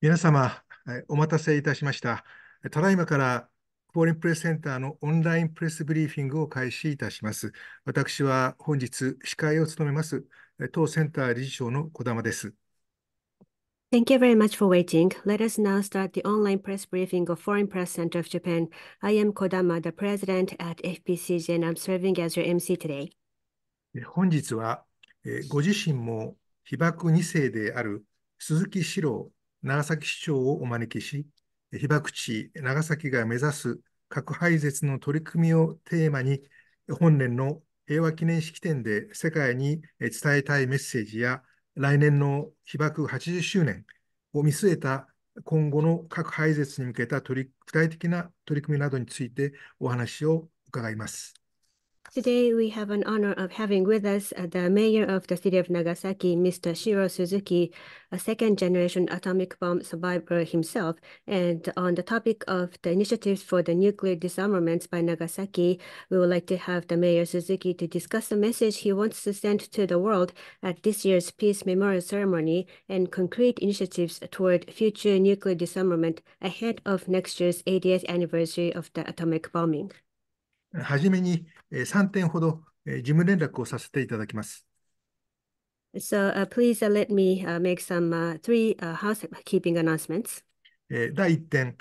皆様、お待たせいたしました。ただいまから、フォーリンプレスセンターのオンラインプレスブリーフィングを開始いたします。私は本日、司会を務めます、当センター理事長の小玉です。Thank you very much for waiting. Let us now start the online press briefing of Foreign Press Center of Japan. I am Kodama, the president at FPCJ, and I'm serving as your MC today. 本日は、ご自身も被爆2世である鈴木史郎長崎市長をお招きし、被爆地、長崎が目指す核廃絶の取り組みをテーマに、本年の平和記念式典で世界に伝えたいメッセージや、来年の被爆80周年を見据えた今後の核廃絶に向けた取り具体的な取り組みなどについてお話を伺います。Today, we have an honor of having with us uh, the Mayor of the City of Nagasaki, Mr. Shiro Suzuki, a second-generation atomic bomb survivor himself, and on the topic of the initiatives for the nuclear disarmaments by Nagasaki, we would like to have the Mayor Suzuki to discuss the message he wants to send to the world at this year's Peace Memorial Ceremony and concrete initiatives toward future nuclear disarmament ahead of next year's 80th anniversary of the atomic bombing. はじめに3点ほど事務連絡をさせていただきます。So, uh, please uh, let me uh, make some uh, three uh, housekeeping announcements. 第1点、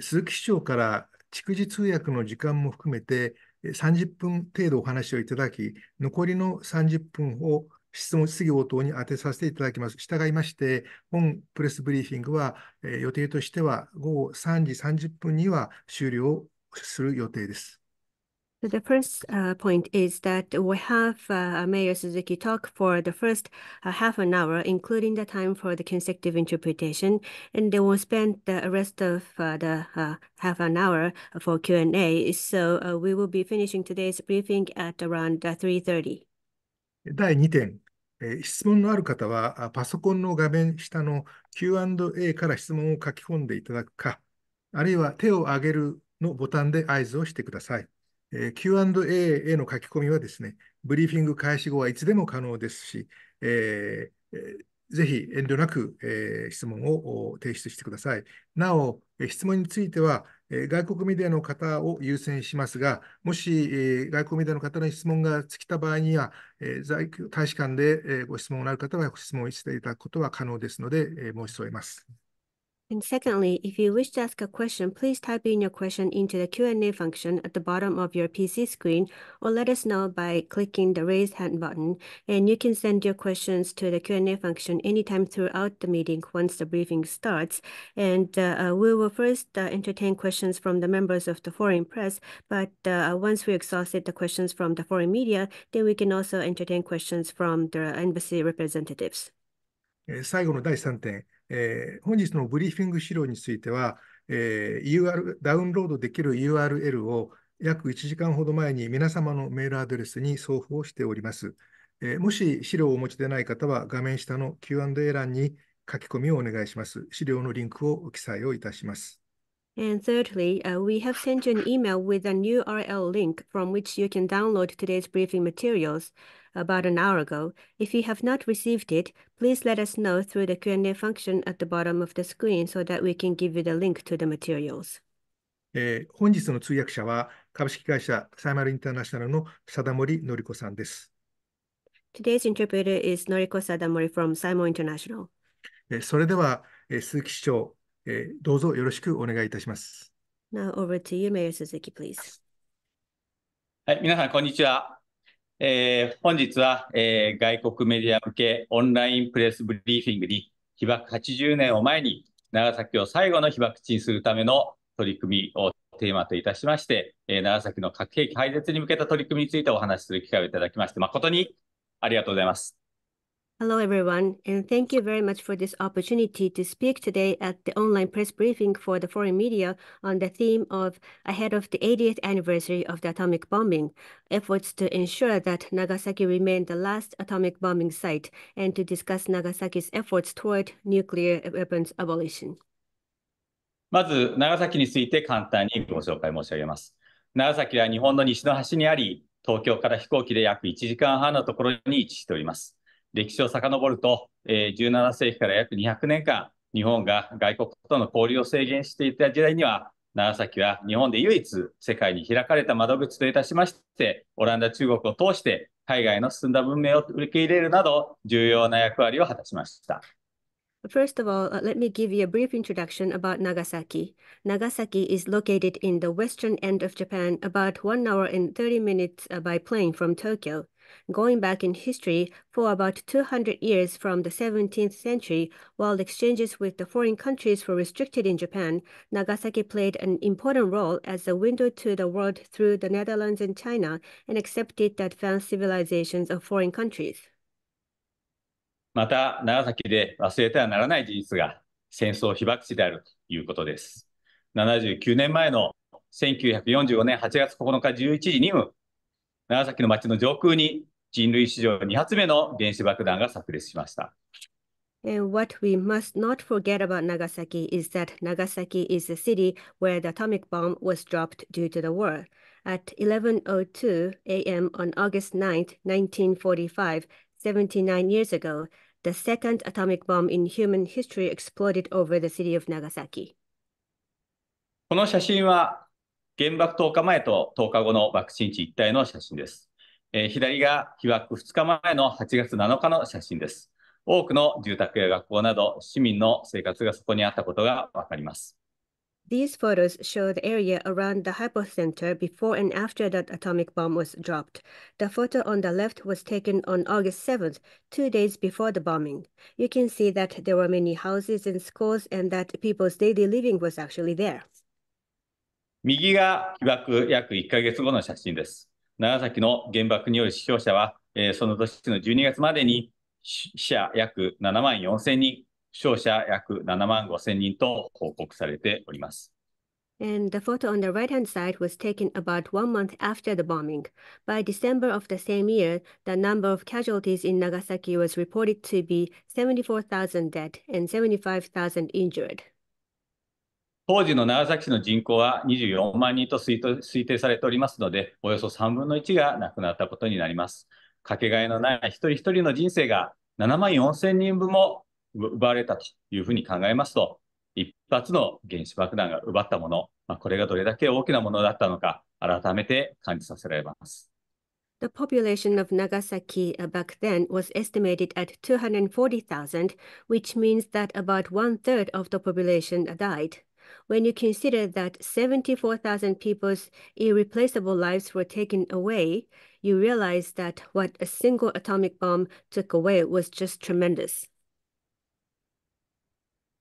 鈴木市長から蓄字通訳の時間も含めて30分程度お話をいただき、残りの30分を質問質疑応答に当てさせていただきます。従いまして、本プレスブリーフィングは、予定としては午後3時30分には終了する予定です。The first point is that we have Mayor Suzuki talk for the first half an hour, including the time for the consecutive interpretation, and then we'll spend the rest of the half an hour for Q&A. So, we will be finishing today's briefing at around 3:30 P.M. 第2点、質問のある方は、パソコンの画面下の Q&A から質問を書き込んでいただくか、あるいは手を挙げるのボタンで合図をしてください。えー、Q&A への書き込みはですね、ブリーフィング開始後はいつでも可能ですし、えー、ぜひ遠慮なく、えー、質問を提出してください。なお、質問については、えー、外国メディアの方を優先しますが、もし、えー、外国メディアの方の質問が尽きた場合には、えー、大使館で、えご質問のある方はご質問していただくことは可能ですので、え申し添えます。Secondly, if you wish to ask a question, please type in your question into the Q&A function at the bottom of your PC screen, or let us know by clicking the raise hand button. And You can send your questions to the Q&A function anytime throughout the meeting once the briefing starts. Uh, we will first uh, entertain questions from the members of the foreign press, but uh, once we exhausted the questions from the foreign media, then we can also entertain questions from the embassy representatives. Eh, 最後の第えー、本日のブリーフィング資料については、えー、UR ダウンロードできる URL を約1時間ほど前に皆様のメールアドレスに送付をしております。えー、もし資料をお持ちでない方は画面下の Q&A 欄に書き込みをお願いします。資料のリンクを記載をいたします。And Thirdly, uh, we have sent you an email with a new URL link from which you can download today's briefing materials about an hour ago. If you have not received it, please let us know through the Q&A function at the bottom of the screen so that we can give you the link to the materials. Uh, today's interpreter is Noriko Sadamori from Simon International. Uh, それでは鈴木市長、えー、どうぞよろしくお願いいたします。Now over to you, Mayor Suzuki, please. はい、皆さん、こんにちは。えー、本日は、えー、外国メディア向けオンラインプレスブリーフィングに被爆80年を前に長崎を最後の被爆地にするための取り組みをテーマといたしまして、えー、長崎の核兵器廃絶に向けた取り組みについてお話しする機会をいただきまして、誠にありがとうございます。Hello, everyone, and thank you very much for this opportunity to speak today at the online press briefing for the foreign media on the theme of Ahead of the 80th Anniversary of the Atomic Bombing, efforts to ensure that Nagasaki r e m a i n e the last atomic bombing site, and to discuss Nagasaki's efforts toward nuclear weapons abolition. まず、長崎について簡単にご紹介申し上げます。長崎は日本の西の端にあり、東京から飛行機で約1時間半のところに位置しております。歴史を遡ると、えー、17世紀から約200年間、日本が外国との交流を制限していた時代には、長崎は日本で唯一世界に開かれた窓口といたしまして、オランダ、中国を通して海外の進んだ文明を受け入れるなど、重要な役割を果たしました。First of all, let me give you a brief introduction about Nagasaki. Nagasaki is located in the western end of Japan, about one hour and 30 minutes by plane from Tokyo. going back in history for about 200 years from the 17th century, while exchanges with the foreign countries were restricted in Japan, Nagasaki played an important role as a window to the world through the Netherlands and China and accepted the advanced civilizations of foreign countries. また、長崎で忘れてはならない事実が戦争被爆地であるということです。79年前の1945年8月9日11時にも長崎の町の上空に人類史上2発目の原子爆弾が炸裂しました。And what we must not forget about Nagasaki is that Nagasaki is the city where the atomic bomb was dropped due to the war. At 11:02 a.m. on August 9, 1945, 79 years ago, the second atomic bomb in human history exploded over the city of Nagasaki. この写真は原爆10日前と10日後の爆心地一帯の写真です。えー、左が被爆2日前の8月7日の写真です。多くの住宅や学校など市民の生活がそこにあったことがわかります。These photos show the area around the hypocenter before and after that atomic bomb was dropped. The photo on the left was taken on August 7th, two days before the bombing. You can see that there were many houses and schools and that people's daily living was actually there. 右が被爆約1ヶ月後の写真です。長崎の原爆による死傷者は、えー、その年の12月までに死者約7万4千人、負傷者約7万5千人と報告されております。And the photo on the right hand side was taken about one month after the bombing. By December of the same year, the number of casualties in Nagasaki was reported to be 74,000 dead and 75,000 injured. 当時の長崎市の人口は24万人と推定されておりますので、およそ3分の1が亡くなったことになります。かけがえのない一人一人の人生が7万4千人分も奪われたというふうに考えますと、一発の原子爆弾が奪ったもの、まあ、これがどれだけ大きなものだったのか、改めて感じさせられます。The population of Nagasaki back then was estimated at 240,000, which means that about one third of the population died. When you consider that 74,000 people's irreplaceable lives were taken away, you realize that what a single atomic bomb took away was just tremendous.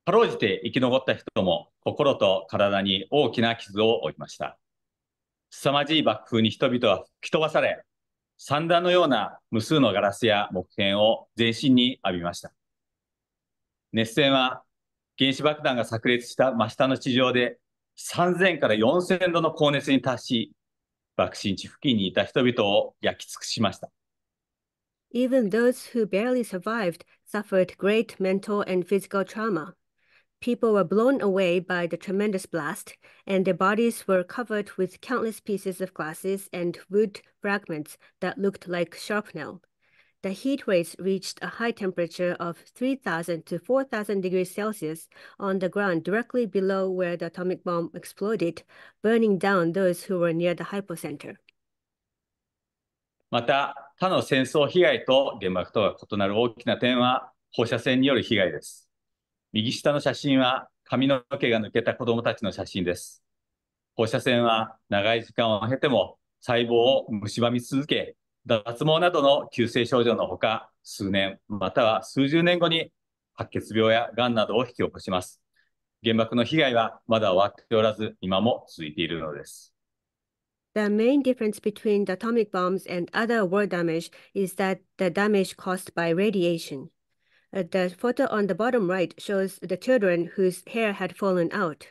かろうじて生き残った人も心と体に大きな傷を負いました。凄まじい爆風に人々は吹き飛ばされ、三段のような無数のガラスや木片を全身に浴びました。熱戦は原子爆弾が炸裂した真下の地上で3000から4000度の高熱に達し、爆心地付近にいた人々を焼き尽くしました。Even those who barely survived suffered great mental and physical trauma. People were blown away by the tremendous blast, and their bodies were covered with countless pieces of glasses and wood fragments that looked like shrapnel. the heat waves reached a high temperature of 3,000 to 4,000 degrees Celsius on the ground directly below where the atomic bomb exploded, burning down those who were near the hypocenter. また、他の戦争被害と原爆とは異なる大きな点は放射線による被害です。右下の写真は髪の毛が抜けた子どもたちの写真です。放射線は長い時間を経ても細胞を蝕み続け、脱毛などの急性症状のほか、数年または数十年後に白血病や癌などを引き起こします。原爆の被害はまだ終わっておらず、今も続いているのです。The main difference between the atomic bombs and other war damage is that the damage caused by radiation. The photo on the bottom right shows the children whose hair had fallen out.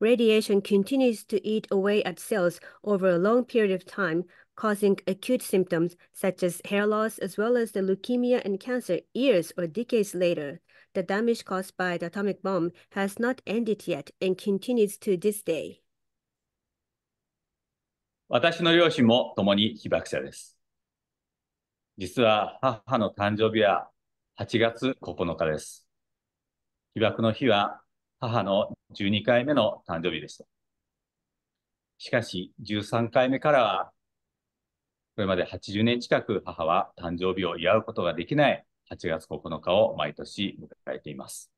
Radiation continues to eat away at cells over a long period of time causing acute symptoms such as hair loss as well as the leukemia and cancer years or decades later. The damage caused by the atomic bomb has not ended yet and continues to this day. 私の両親も共に被爆者です。実は母の誕生日は8月9日です。被爆の日は母の12回目の誕生日でした。しかし13回目からはこれまで80年近く母は誕生日を祝うことができない8月9日を毎年迎えています。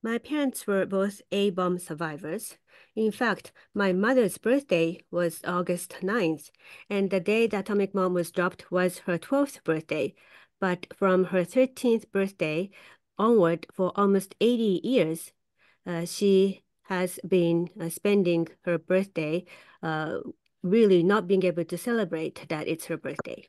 My parents were both A bomb survivors. In fact, my mother's birthday was August 9th, and the day the atomic bomb was dropped was her 12th birthday. But from her 13th birthday onward for almost 80 years, uh, she has been spending her birthday really not being able to celebrate that it's her birthday.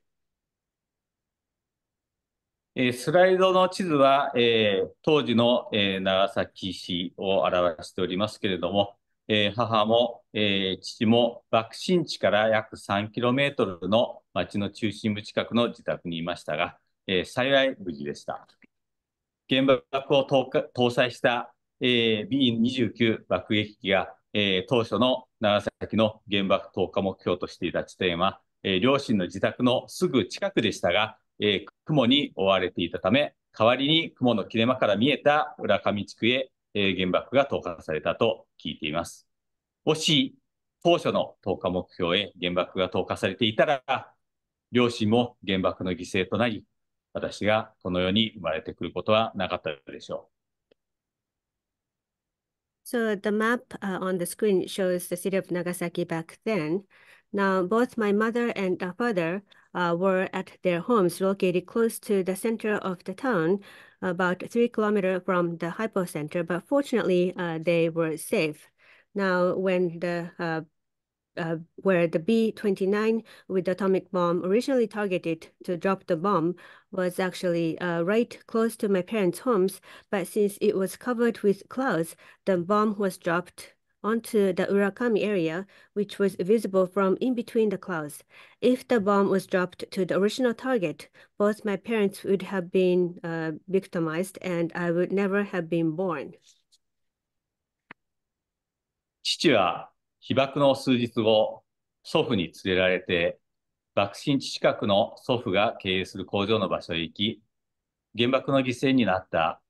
スライドの地図は、えー、当時の、えー、長崎市を表しておりますけれども、えー、母も、えー、父も爆心地から約3キロメートルの町の中心部近くの自宅にいましたが、えー、幸い無事でした。原爆を投下搭載したえー、B29 爆撃機が、えー、当初の長崎の原爆投下目標としていた地点は、えー、両親の自宅のすぐ近くでしたが、えー、雲に覆われていたため、代わりに雲の切れ間から見えた浦上地区へ、え原爆が投下されたと聞いています。もし当初の投下目標へ原爆が投下されていたら、両親も原爆の犠牲となり、私がこの世に生まれてくることはなかったでしょう。So the map uh, on the screen shows the city of Nagasaki back then. Now, both my mother and father uh, were at their homes located close to the center of the town, about three kilometers from the hypocenter. but fortunately, uh, they were safe. Now, when the uh, uh, where the B-29 with the atomic bomb originally targeted to drop the bomb was actually uh, right close to my parents' homes, but since it was covered with clouds, the bomb was dropped onto the Urakami area, which was visible from in between the clouds. If the bomb was dropped to the original target, both my parents would have been uh, victimized and I would never have been born. 父は被爆の数日後、祖父に連れられて、爆心地近くの祖父が経営する工場の場所へ行き、原爆の犠牲になった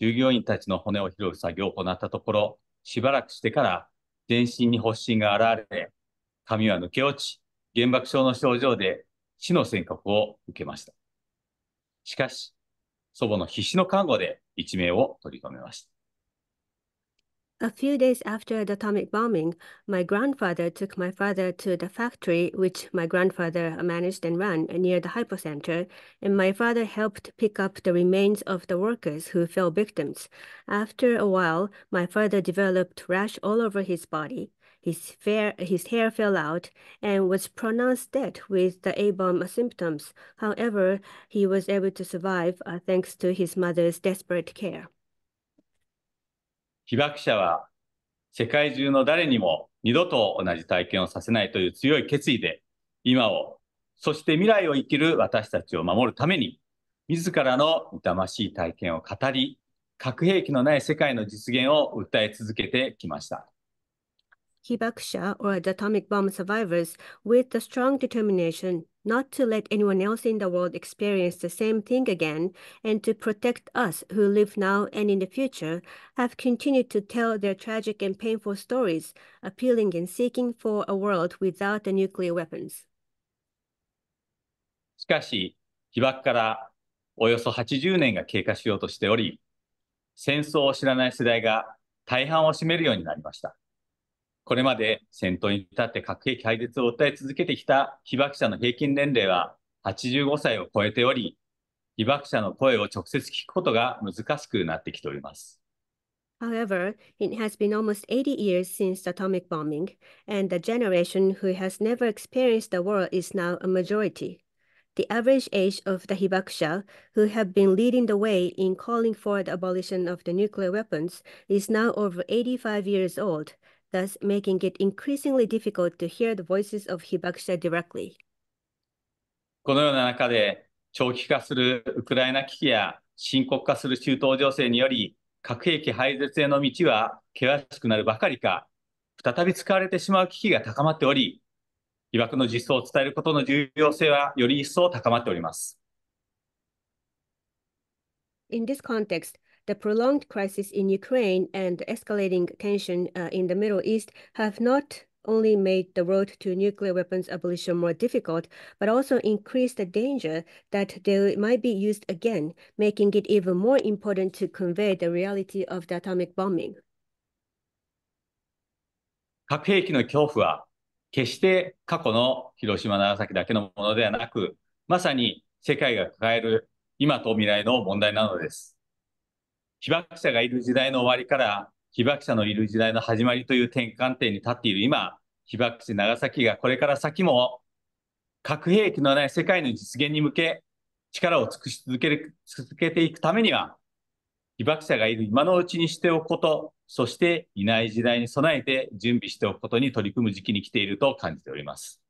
従業員たちの骨を拾う作業を行ったところ、しばらくしてから全身に発疹が現れ、髪は抜け落ち、原爆症の症状で死の宣告を受けました。しかし、祖母の必死の看護で一命を取り留めました。A few days after the atomic bombing, my grandfather took my father to the factory, which my grandfather managed and ran near the hypocenter, and my father helped pick up the remains of the workers who fell victims. After a while, my father developed rash all over his body. His, fair, his hair fell out and was pronounced dead with the A-bomb symptoms. However, he was able to survive uh, thanks to his mother's desperate care. 被爆者は世界中の誰にも二度と同じ体験をさせないという強い決意で、今を、そして未来を生きる私たちを守るために、自らの痛ましい体験を語り、核兵器のない世界の実現を訴え続けてきました。被爆者 a k s h a or the atomic bomb survivors, with the strong determination not to let anyone else in the world experience the same thing again, and to protect us who live now and in the future, have continued to tell their tragic and painful stories, appealing and seeking for a world without the nuclear weapons. しかし、被爆からおよそ80年が経過しようとしており、戦争を知らない世代が大半を占めるようになりました。これまで先頭に立って核兵器廃絶を訴え続けてきた被爆者の平均年齢は85歳を超えており、被爆者の声を直接聞くことが難しくなってきております。However, it has been almost 80 years since the atomic bombing, and the generation who has never experienced the war is now a majority. The average age of the hibakusha, who have been leading the way in calling for the abolition of the nuclear weapons, is now over 85 years old, thus making it increasingly difficult to hear the voices of Hibakusha directly. このような中で、長期化するウクライナ危機や深刻化する中東情勢により、核兵器廃絶への道は険しくなるばかりか、再び使われてしまう危機が高まっており、被爆の実相を伝えることの重要性はより一層高まっております。In this context, The prolonged crisis in Ukraine and escalating tension uh, in the Middle East have not only made the road to nuclear weapons abolition more difficult, but also increased the danger that they might be used again, making it even more important to convey the reality of the atomic bombing. 核兵器の恐怖は決して過去の広島、長崎だけのものではなく、まさに世界が抱える今と未来の問題なのです。被爆者がいる時代の終わりから被爆者のいる時代の始まりという転換点に立っている今、被爆地長崎がこれから先も核兵器のない世界の実現に向け力を尽くし続ける続けていくためには、被爆者がいる今のうちにしておくこと、そしていない時代に備えて準備しておくことに取り組む時期に来ていると感じております。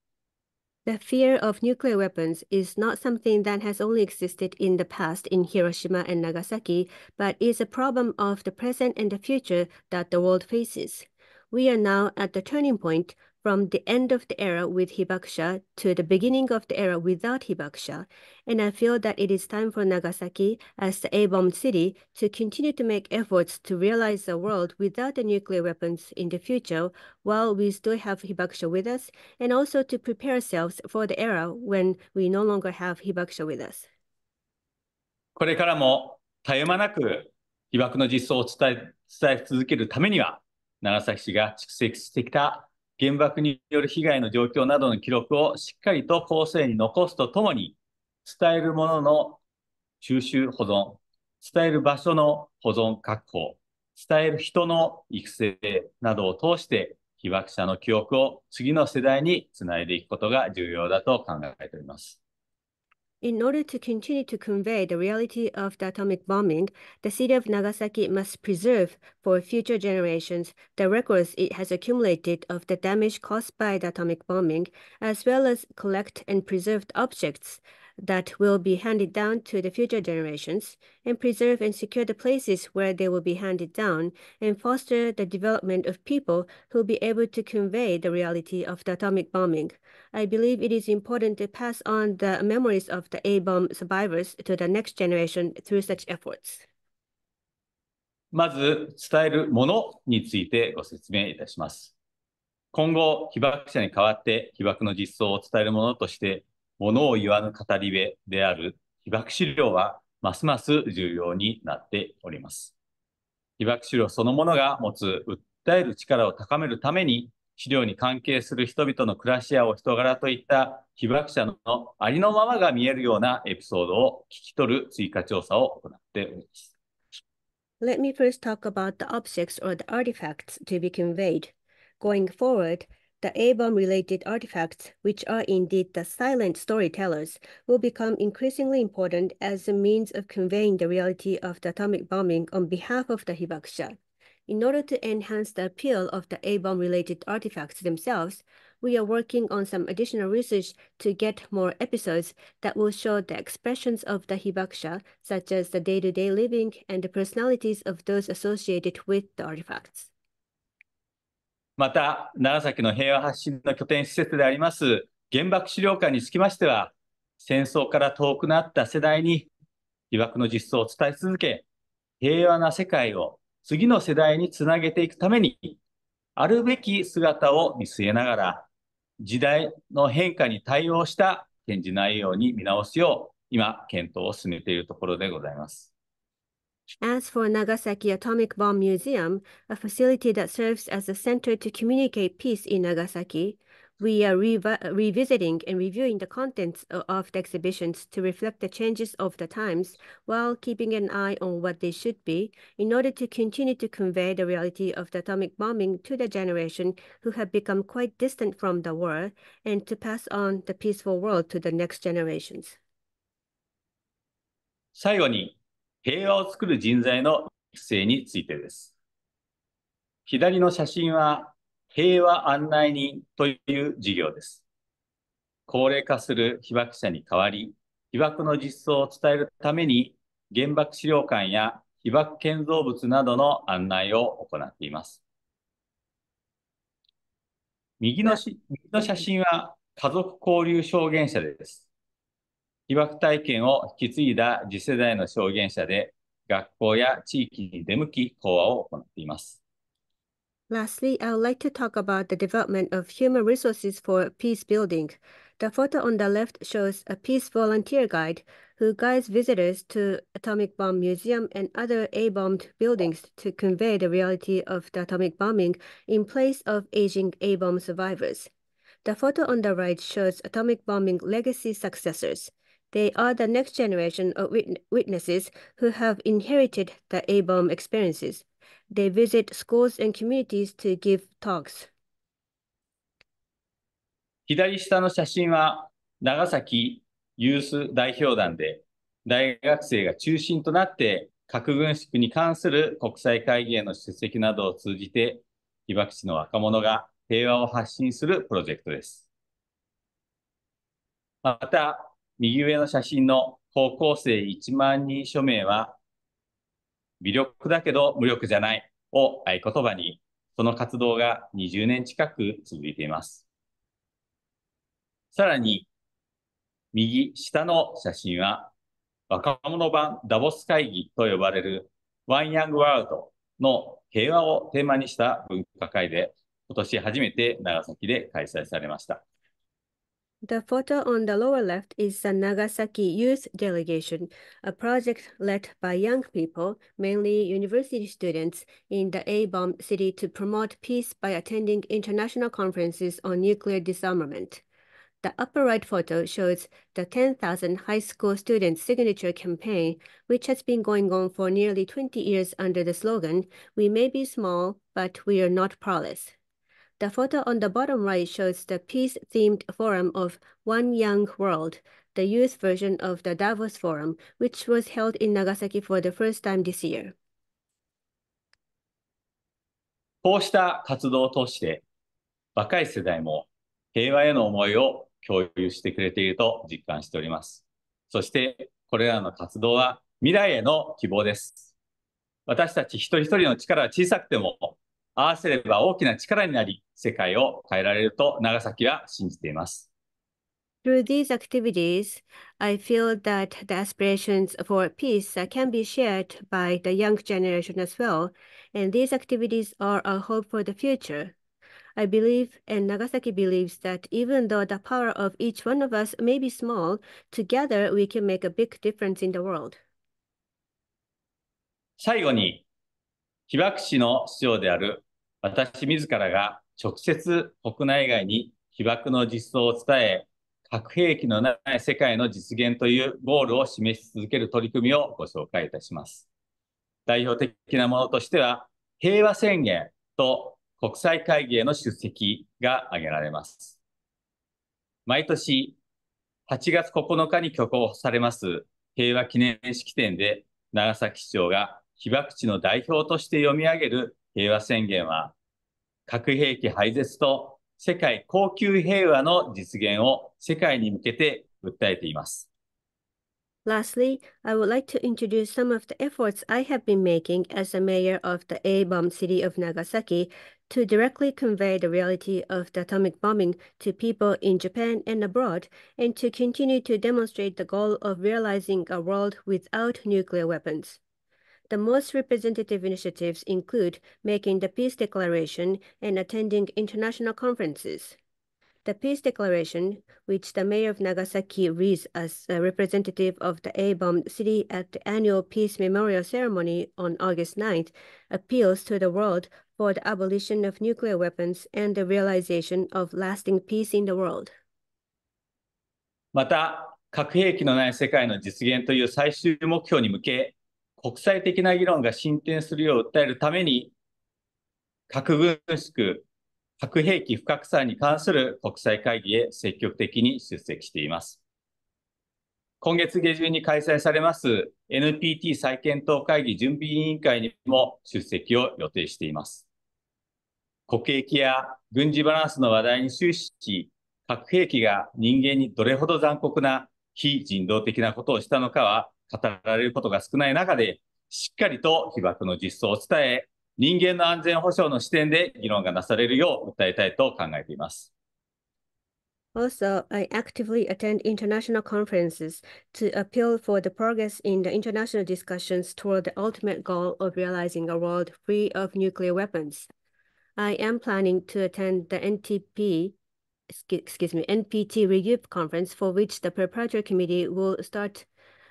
The fear of nuclear weapons is not something that has only existed in the past in Hiroshima and Nagasaki, but is a problem of the present and the future that the world faces. We are now at the turning point from the end of the era with hibakusha to the beginning of the era without hibakusha, and I feel that it is time for Nagasaki as the A-bomb city to continue to make efforts to realize a world without the nuclear weapons in the future while we still have hibakusha with us, and also to prepare ourselves for the era when we no longer have hibakusha with us. これからも絶え間なく被爆の実相を伝え伝え続けるためには、長崎市が蓄積してきた原爆による被害の状況などの記録をしっかりと後世に残すとともに、伝えるものの収集保存、伝える場所の保存確保、伝える人の育成などを通して、被爆者の記憶を次の世代につないでいくことが重要だと考えております。In order to continue to convey the reality of the atomic bombing, the city of Nagasaki must preserve for future generations the records it has accumulated of the damage caused by the atomic bombing, as well as collect and preserve objects that will be handed down to the future generations, and preserve and secure the places where they will be handed down, and foster the development of people who will be able to convey the reality of the atomic bombing. I believe it is important to pass on the memories of the A-bomb survivors to the next generation through such efforts. まず、伝えるものについてご説明いたします。今後、被爆者に代わって被爆の実相を伝えるものとして、物を言わぬ語り部である被爆資料はますます重要になっております。被爆資料そのものが持つ訴える力を高めるために、資料に関係する人々の暮らしやお人柄といった被爆者のありのままが見えるようなエピソードを聞き取る追加調査を行っております。Let me first talk about the objects or the artifacts to be conveyed. Going forward, the A-bomb related artifacts, which are indeed the silent storytellers, will become increasingly important as a means of conveying the reality of the atomic bombing on behalf of the hibakusha. In order to enhance the appeal of the A-bomb related artifacts themselves, we are working on some additional research to get more episodes that will show the expressions of the hibakusha, such as the day-to-day -day living and the personalities of those associated with the artifacts. また、長崎の平和発信の拠点施設であります原爆資料館につきましては、戦争から遠くなった世代に被爆の実相を伝え続け、平和な世界を次の世代につなげていくために、あるべき姿を見据えながら、時代の変化に対応した展示内容に見直すよう、今、検討を進めているところでございます。As for Nagasaki Atomic Bomb Museum, a facility that serves as a center to communicate peace in Nagasaki, we are revisiting and reviewing the contents of the exhibitions to reflect the changes of the times while keeping an eye on what they should be in order to continue to convey the reality of the atomic bombing to the generation who have become quite distant from the war and to pass on the peaceful world to the next generations. 最後に平和を作る人材の育成についてです。左の写真は平和案内人という事業です。高齢化する被爆者に代わり、被爆の実相を伝えるために原爆資料館や被爆建造物などの案内を行っています。右のし右の写真は家族交流証言者です。被爆体験を引き継いだ次世代の証言者で、学校や地域に出向き講話を行っています。Lastly, I would like to talk about the development of human resources for peace building. The photo on the left shows a peace volunteer guide who guides visitors to Atomic Bomb Museum and other A-bombed buildings to convey the reality of the atomic bombing in place of aging A-bomb survivors. The photo on the right shows atomic bombing legacy successors. They are the next generation of witnesses who have inherited the ABOM experiences. They visit schools and communities to give talks. 左下の写真は長崎ユース代表団で大学生が中心となって核軍縮に関する国際会議への出席などを通じて被爆地の若者が平和を発信するプロジェクトです。また、右上の写真の高校生1万人署名は、魅力だけど無力じゃないを合言葉に、その活動が20年近く続いています。さらに、右下の写真は、若者版ダボス会議と呼ばれるワンヤングワールドの平和をテーマにした文化会で、今年初めて長崎で開催されました。The photo on the lower left is the Nagasaki Youth Delegation, a project led by young people, mainly university students, in the A-bomb city to promote peace by attending international conferences on nuclear disarmament. The upper right photo shows the 10,000 high school students' signature campaign, which has been going on for nearly 20 years under the slogan, We may be small, but we are not powerless. The photo on the bottom right shows the peace-themed forum of One Young World, the youth version of the Davos Forum, which was held in Nagasaki for the first time this year. こうした活動を通して、若い世代も平和への思いを共有してくれていると実感しております。そして、これらの活動は未来への希望です。私たち一人一人の力は小さくても、合わせれば大きな力になり、世界を変えられると長崎は信じています。Through these activities, I feel that the aspirations for peace can be shared by the young generation as well, and these activities are a hope for the future. I believe, and Nagasaki believes, that even though the power of each one of us may be small, together we can make a big difference in the world. 最後に、被爆地の市長である私自らが直接国内外に被爆の実相を伝え、核兵器のない世界の実現というゴールを示し続ける取り組みをご紹介いたします。代表的なものとしては、平和宣言と国際会議への出席が挙げられます。毎年8月9日に挙行されます平和記念式典で長崎市長が被爆地の代表として読み上げる平和宣言は、核兵器廃絶と世界恒久平和の実現を世界に向けて訴えています。Lastly, I would like to introduce some of the efforts I have been making as a mayor of the A bomb city of Nagasaki to directly convey the reality of the atomic bombing to people in Japan and abroad, and to continue to demonstrate the goal of realizing a world without nuclear weapons. The most representative initiatives include making the Peace Declaration and attending international conferences. The Peace Declaration, which the mayor of Nagasaki reads as a representative of the A-bombed city at the annual Peace Memorial Ceremony on August 9th, appeals to the world for the abolition of nuclear weapons and the realization of lasting peace in the world. また、核兵器のない世界の実現という最終目標に向け、国際的な議論が進展するよう訴えるために、核軍縮、核兵器不拡散に関する国際会議へ積極的に出席しています。今月下旬に開催されます NPT 再検討会議準備委員会にも出席を予定しています。国益や軍事バランスの話題に終始し、核兵器が人間にどれほど残酷な非人道的なことをしたのかは語られることが少ない中で、しっかりと被爆の実相を伝え、人間の安全保障の視点で議論がなされるよう訴えたいと考えています。Also, I actively attend international conferences to appeal for the progress in the international discussions toward the ultimate goal of realizing a world free of nuclear weapons. I am planning to attend the NTP, excuse me, NPT Review Conference for which the preparatory committee will start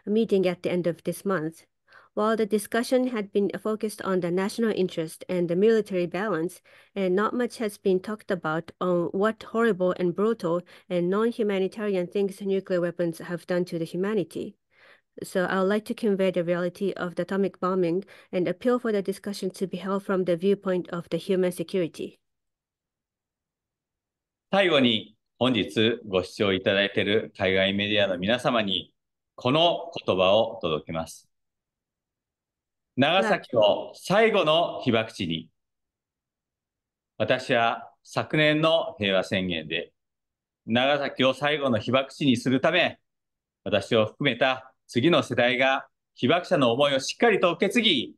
meeting at the end of this month. While the discussion had been focused on the national interest and the military balance, and not much has been talked about on what horrible and brutal and non-humanitarian things nuclear weapons have done to the humanity. So I would like to convey the reality of the atomic bombing and appeal for the discussion to be held from the viewpoint of the human security. 最後に本日ご視聴いただいている海外メディアの皆様にこの言葉を届けます。長崎を最後の被爆地に、私は昨年の平和宣言で、長崎を最後の被爆地にするため、私を含めた次の世代が被爆者の思いをしっかりと受け継ぎ、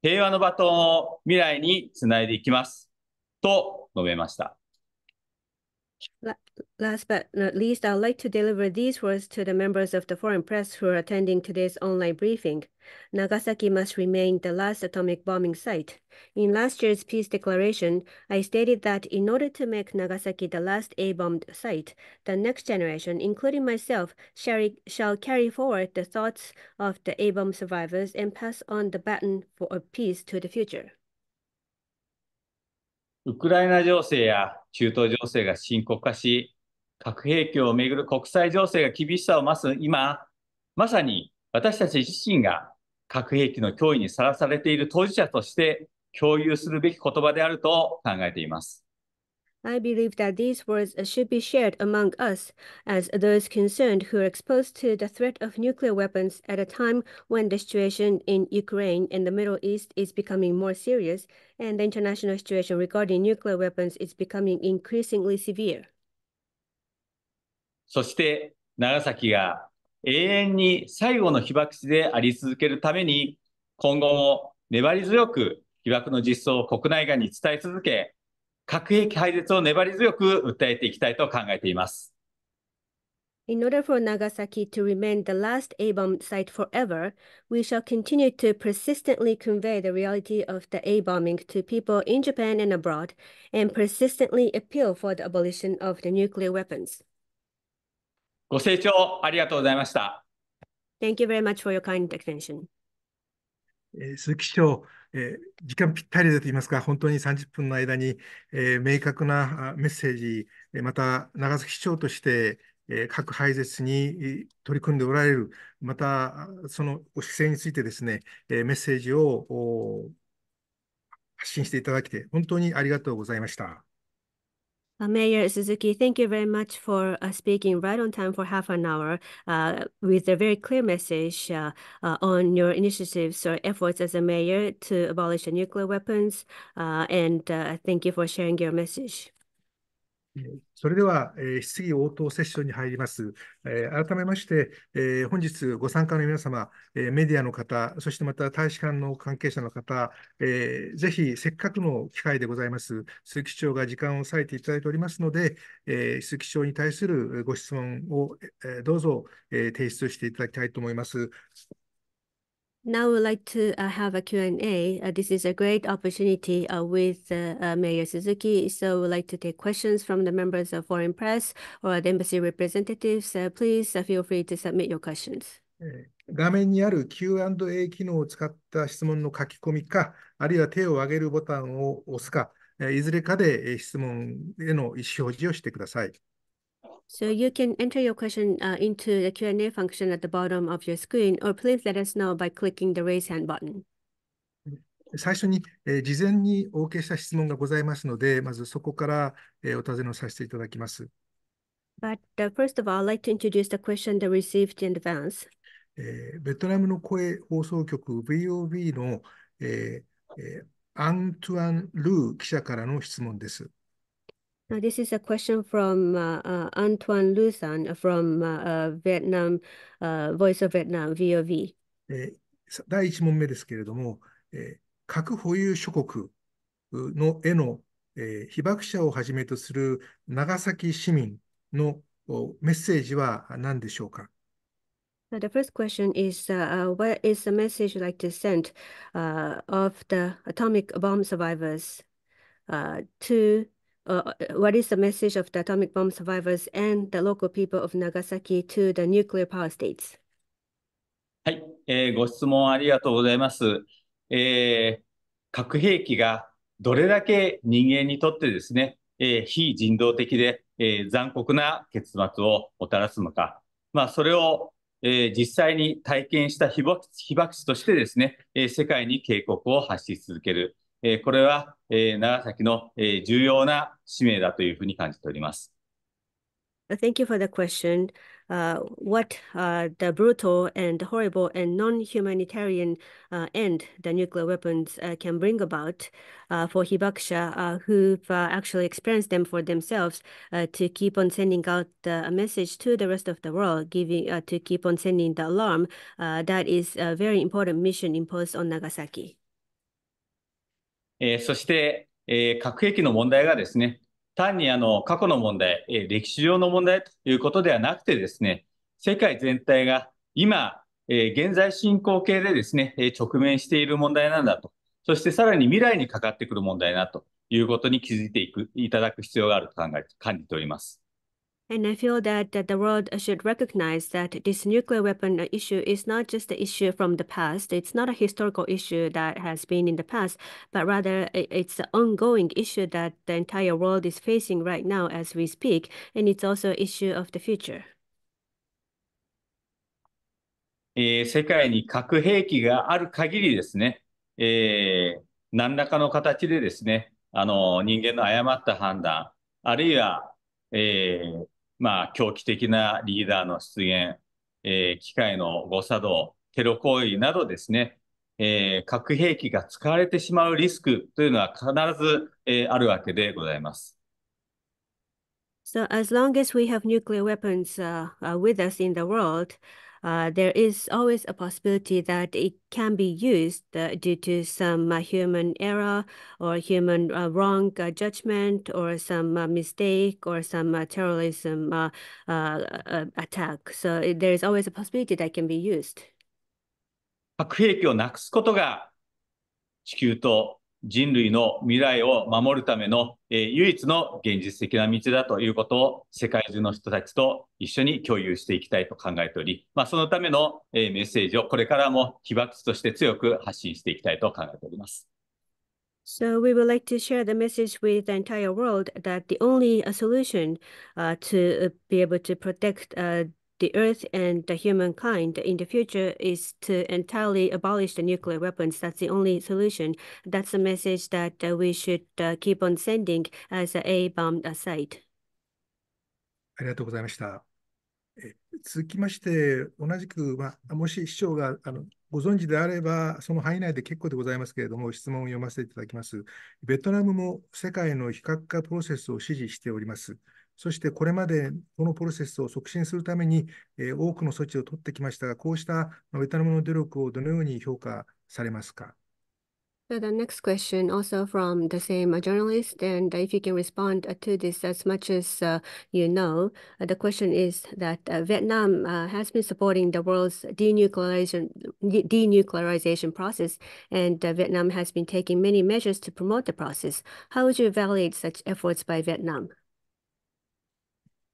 平和のバトンを未来につないでいきます。と述べました。Last but not least, I would like to deliver these words to the members of the foreign press who are attending today's online briefing. Nagasaki must remain the last atomic bombing site. In last year's peace declaration, I stated that in order to make Nagasaki the last A-bombed site, the next generation, including myself, shall carry forward the thoughts of the A-bomb survivors and pass on the baton for peace to the future. ウクライナ情勢や中東情勢が深刻化し、核兵器をめぐる国際情勢が厳しさを増す今、まさに私たち自身が核兵器の脅威にさらされている当事者として共有するべき言葉であると考えています。I believe that these words should be shared among us as those concerned who are exposed to the threat of nuclear weapons at a time when the situation in Ukraine and the Middle East is becoming more serious and the international situation regarding nuclear weapons is becoming increasingly severe. そして長崎が永遠に最後の被爆地であり続けるために今後も粘り強く被爆の実相を国内外に伝え続け核兵器廃絶を粘り強く訴えていきたいと考えています。In order for Nagasaki to remain the last A bomb site forever, we shall continue to persistently convey the reality of the A bombing to people in Japan and abroad, and persistently appeal for the abolition of the nuclear weapons. ご清聴ありがとうございました。Thank you very much for your kind attention. 鈴木市長えー、時間ぴったりでといいますか、本当に30分の間に、えー、明確なメッセージ、また長崎市長として、えー、核廃絶に取り組んでおられる、またその姿勢についてですね、えメッセージを発信していただきて、本当にありがとうございました。Uh, mayor Suzuki, thank you very much for uh, speaking right on time for half an hour uh, with a very clear message on your initiatives or efforts as a mayor to abolish nuclear weapons. And thank you for sharing your message. それでは、えー、質疑応答セッションに入ります。えー、改めまして、えー、本日ご参加の皆様、えメディアの方、そしてまた大使館の関係者の方、えぜひせっかくの機会でございます、鈴木長が時間を割いていただいておりますので、え鈴木長に対するご質問を、えどうぞ、え提出していただきたいと思います。Now we'd like to uh, have a Q&A. Uh, this is a great opportunity uh, with Mayor Suzuki, so we'd like to take questions from the members of foreign press or the embassy representatives. Please feel free to submit your questions. 画面にある so you can enter your question uh, into the Q&A function at the bottom of your screen, or please let us know by clicking the raise hand button. 最初に、えー、事前にお受けした質問がございますので、まずそこから、えー、お尋ねをさせていただきます。But、uh, first I'd like to introduce the question that received in advance. えー、ベトナムの声放送局 VOB の、えーえー、アントゥアン・ルー記者からの質問です。This is a question from uh, Antoine Lusan from uh, Vietnam Voice of Vietnam, VOV. 第1問目ですけれども、え核保有諸国のへのえ被爆者をはじめとする長崎市民のメッセージは何でしょうか The first question is uh, What is the message you'd like to send uh, of the atomic bomb survivors uh, to what is the message of the atomic bomb survivors and the local people of Nagasaki to the nuclear power states? はい、えー、ご質問ありがとうございます、えー。核兵器がどれだけ人間にとってですね、えー、非人道的で、えー、残酷な結末をもたらすのか、まあ、それを、えー、実際に体験した被爆被爆地としてですね、えー、世界に警告を発し続ける。Thank you for the question. Uh, what uh, the brutal and horrible and non-humanitarian uh, end the nuclear weapons uh, can bring about uh, for Hibakusha, uh, who've actually experienced them for themselves, to keep on sending out a message to the rest of the world, giving to keep on sending the alarm. that is a very important mission imposed on Nagasaki. えそして、え核兵器の問題がですね、単にあの過去の問題、え歴史上の問題ということではなくてですね、世界全体が今、え現在進行形でですね、え直面している問題なんだと、そしてさらに未来にかかってくる問題だということに気づいていくいただく必要があると考え感じております。And I feel that the world should recognize that this nuclear weapon issue is not just an issue from the past. It's not a historical issue that has been in the past, but rather it's an ongoing issue that the entire world is facing right now as we speak. And it's also an issue of the future. えー、世界に核兵器がある限りですね、えー、何らかの形でですね、あの人間の誤った判断、あるいは、えー、まあ、狂気的なリーダーの出現、えー、機械の誤作動、テロ行為などですね、えー、核兵器が使われてしまうリスクというのは必ず、えー、あるわけでございます。So as long as we have nuclear weapons uh, uh, with us in the world, Uh, there is always a possibility that it can be used uh, due to some uh, human error or human wrong judgment or some mistake or some terrorism attack. So there is always a possibility that can be used. 核兵器をなくすことが地球と人類の未来を守るための、えー、唯一の現実的な道だということを世界中の人たちと一緒に共有していきたいと考えており、まあ、そのための、えー、メッセージをこれからも被爆地として強く発信していきたいと考えております。So we would like to share the message with the entire world that the only solution uh, to be able to protect uh, the Earth and the humankind in the future is to entirely abolish the nuclear weapons. That's the only solution. That's the message that we should keep on sending as a A-bomb site. ありがとうございました。え続きまして、同じく、まあ、もし市長があのご存知であれば、その範囲内で結構でございますけれども、質問を読ませていただきます。ベトナムも世界の非核化プロセスを支持しております。そしてこれまでこのプロセスを促進するために、えー、多くの措置を取ってきましたが、こうしたベトナムの努力をどのように評価されますか So the next question, also from the same journalist, and if you can respond to this as much as uh, you know, the question is that uh, Vietnam uh, has been supporting the world's denuclearization denuclearization process, and Vietnam has been taking many measures to promote the process. How would you evaluate such efforts by Vietnam?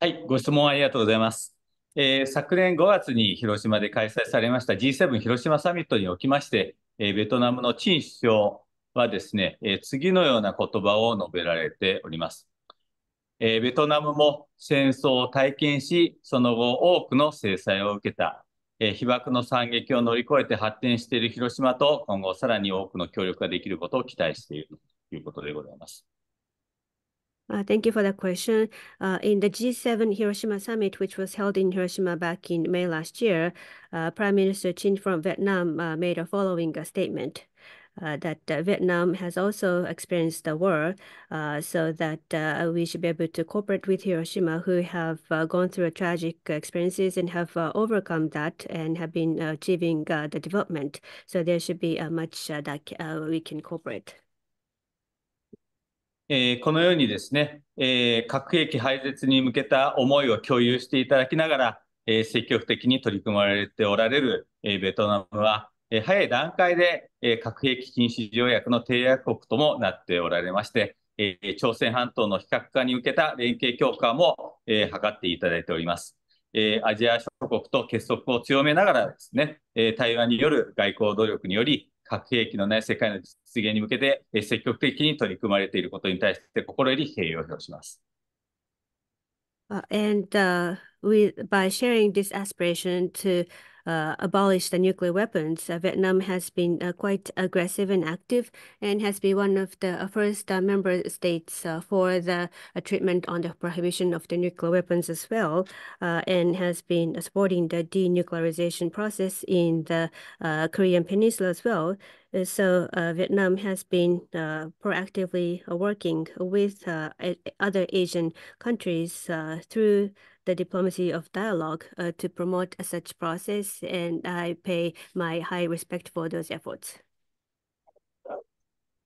はい、ご質問ありがとうございます。えー、昨年5月に広島で開催されました G7 広島サミットにおきまして、えー、ベトナムのチン首相はですね、えー、次のような言葉を述べられております。えベトナムも戦争を体験し、その後多くの制裁を受けた、え被爆の惨劇を乗り越えて発展している広島と今後さらに多くの協力ができることを期待しているということでございます。Uh, thank you for that question. Uh, in the G7 Hiroshima Summit, which was held in Hiroshima back in May last year, uh, Prime Minister Chin from Vietnam made a following statement that Vietnam has also experienced the war, so that we should be able to cooperate with Hiroshima, who have gone through tragic experiences and have overcome that and have been achieving the development. So there should be much that we can cooperate. えー、このようにですね、えー、核兵器廃絶に向けた思いを共有していただきながら、えー、積極的に取り組まれておられる、えベトナムは、え早い段階で、え核兵器禁止条約の締約国ともなっておられまして、え朝鮮半島の非核化に向けた連携強化も、え図っていただいております。えアジア諸国と結束を強めながらですね、え対話による外交努力により、核兵器のない世界の実現に向けて、え積極的に取り組まれていることに対して心より敬意を表します。And、uh, we, by sharing this aspiration to Uh, abolish the nuclear weapons, uh, Vietnam has been uh, quite aggressive and active and has been one of the first member states for the treatment on the prohibition of the nuclear weapons as well, and has been supporting the denuclearization process in the Korean Peninsula as well. Uh, so uh, Vietnam has been uh, proactively working with other Asian countries through the diplomacy of dialogue to promote such process, and I pay my high respect for those efforts.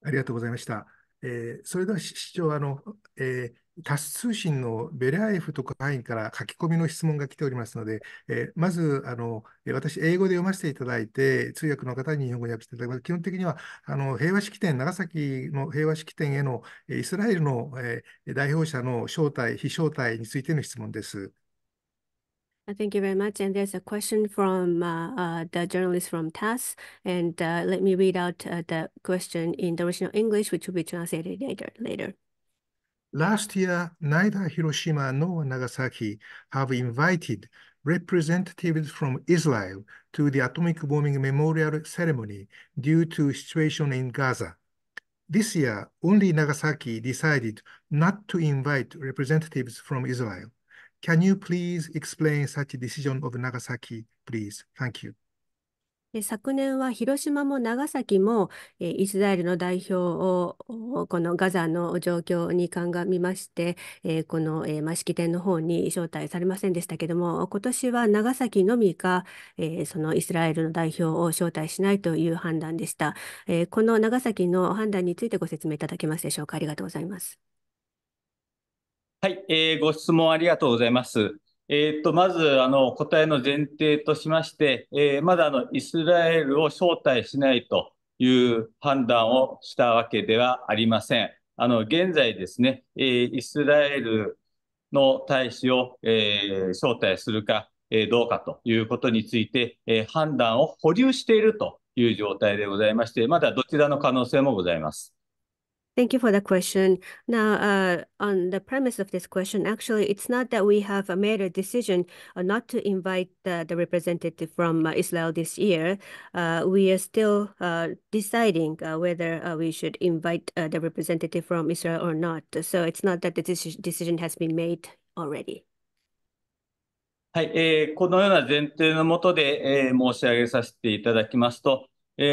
ありがとうございました。えー、それでは市長あの、えー、タス通信のベレアエフ特派員から書き込みの質問が来ておりますので、えー、まずあの私、英語で読ませていただいて、通訳の方に日本語訳していただきます。基本的にはあの平和式典、長崎の平和式典へのイスラエルの、えー、代表者の招待、非招待についての質問です。Thank you very much. And there's a question from uh, uh, the journalist from TASS. And uh, let me read out the question in the original English, which will be translated later. later. Last year, neither Hiroshima nor Nagasaki have invited representatives from Israel to the atomic bombing memorial ceremony due to situation in Gaza. This year, only Nagasaki decided not to invite representatives from Israel. Can you please explain such decision of Nagasaki, please? Thank you. 昨年は広島も長崎も、イスラエルの代表をこのガザの状況に鑑みまして、この、えま式典の方に招待されませんでしたけども今年は長崎のみかえそのイスラエルの代表を招待しないという判断でした、えこの長崎の判断についてご説明いただけますでしょうかありがとうございますはい、えー、ご質問ありがとうございますえーと、まずあの答えの前提としまして、えー、まだあのイスラエルを招待しないという判断をしたわけではありません。あの現在ですね、えー、イスラエルの大使を、えー、招待するか、えどうかということについて、え判断を保留しているという状態でございまして、まだどちらの可能性もございます。Thank you for the question. Now, uh, on the premise of this question, actually, it's not that we have uh, made a decision uh, not to invite the representative from Israel this year. We are still deciding whether we should invite the representative from Israel or not. So it's not that the decision has been made already. はい、このような前提の下で申し上げさせていただきますと、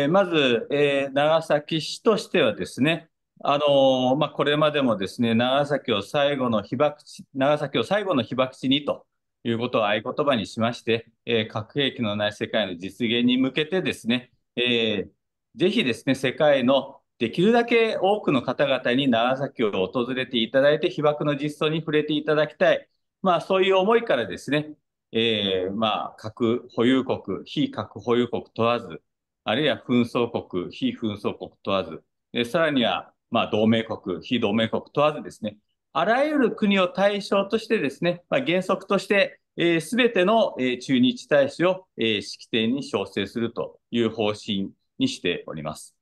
まず長崎市としてはですね、あのまあ、これまでもですね長崎を最後の被爆地長崎を最後の被爆地にということを合言葉にしまして、えー、核兵器のない世界の実現に向けてですね、えー、ぜひですね世界のできるだけ多くの方々に長崎を訪れていただいて被爆の実相に触れていただきたい、まあ、そういう思いからですね、えー、まあ、核保有国非核保有国問わずあるいは紛争国非紛争国問わずさらにはまあ、同盟国、非同盟国問わずですね、あらゆる国を対象としてですね、まあ、原則として、えー、ての、えー、駐日大使を、えー、式典に招請するという方針にしております。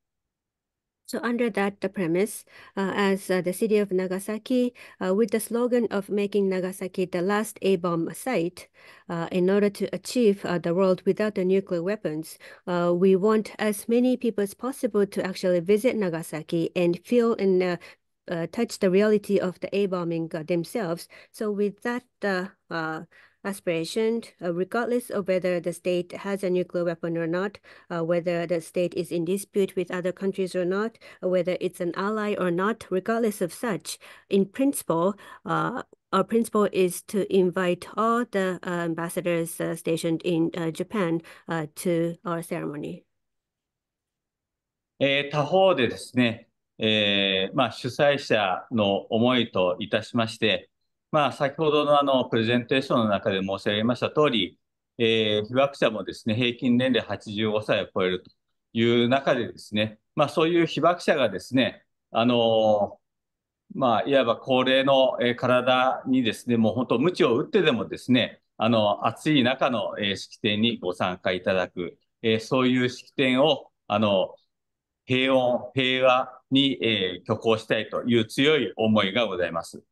So under that the premise, uh, as uh, the city of Nagasaki, uh, with the slogan of making Nagasaki the last A-bomb site, uh, in order to achieve uh, the world without the nuclear weapons, uh, we want as many people as possible to actually visit Nagasaki and feel and touch the reality of the A-bombing themselves. So with that aspiration, uh, regardless of whether the state has a nuclear weapon or not, uh, whether the state is in dispute with other countries or not, uh, whether it's an ally or not, regardless of such, in principle, our principle is to invite all the uh, ambassadors uh, stationed in uh, Japan to our ceremony. えー、他方でですね、えーまあ、主催者の思いといたしまして、eh, まあ、先ほどのあのプレゼンテーションの中で申し上げました通り、えー、被爆者もですね平均年齢85歳を超えるという中でですね、まあ、そういう被爆者がですねあのまあ、いわば高齢の、え体にですねもう本当、鞭を打ってでもですねあの暑い中の、え式典にご参加いただく、えー、そういう式典をあの平穏、平和に、えー、挙行したいという強い思いがございます。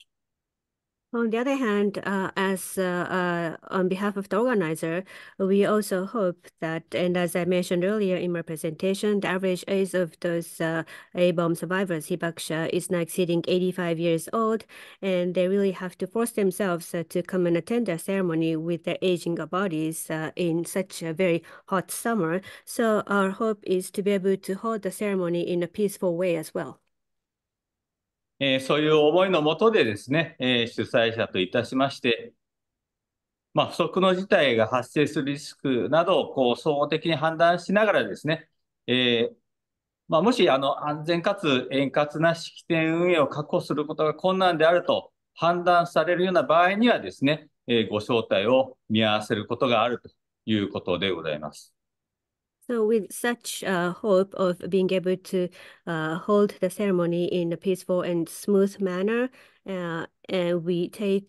On the other hand, uh, as uh, uh, on behalf of the organizer, we also hope that, and as I mentioned earlier in my presentation, the average age of those A-bomb survivors, Hibakusha, is now exceeding 85 years old, and they really have to force themselves to come and attend the ceremony with their aging bodies in such a very hot summer. So our hope is to be able to hold the ceremony in a peaceful way as well. えそういう思いのもとでですね、え主催者といたしまして、まあ、不測の事態が発生するリスクなどをこう総合的に判断しながらですね、えー、まあ、もしあの安全かつ円滑な式典運営を確保することが困難であると判断されるような場合にはですね、えー、ご招待を見合わせることがあるということでございます。So, With such uh, hope of being able to uh, hold the ceremony in a peaceful and smooth manner, uh, and we take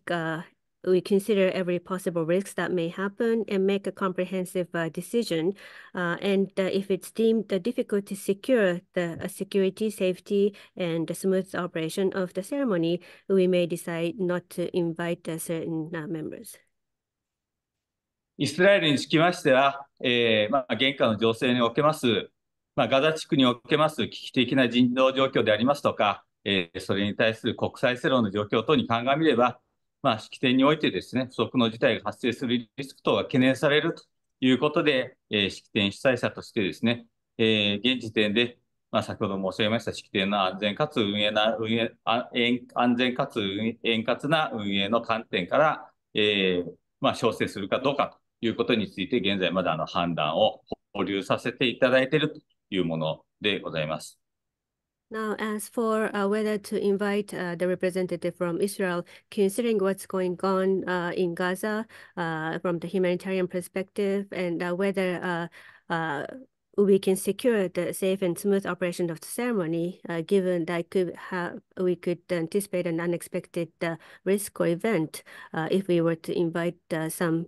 we consider every possible risk that may happen and make a comprehensive decision. And If it's deemed difficult to secure the security, safety, and the smooth operation of the ceremony, we may decide not to invite certain members. イスラエルにつきましては、えー、まあ、現下の情勢におけます、まあ、ガザ地区におけます危機的な人道状況でありますとか、えー、それに対する国際世論の状況等に鑑みれば、まあ、式典においてですね、不測の事態が発生するリスク等が懸念されるということで、えー、式典主催者としてですね、えー、現時点で、まあ、先ほど申し上げました式典の安全かつ運営な運営安全かつ円滑な運営の観点から、えーまあ、調整するかどうかいうことについて、現在まだあの判断を保留させていただいているというものでございます。Now, as for uh, whether to invite uh, the representative from Israel, considering what's going on uh, in Gaza from the humanitarian perspective and whether we can secure the safe and smooth operation of the ceremony, uh, given that could have, we could anticipate an unexpected uh, risk or event uh, if we were to invite some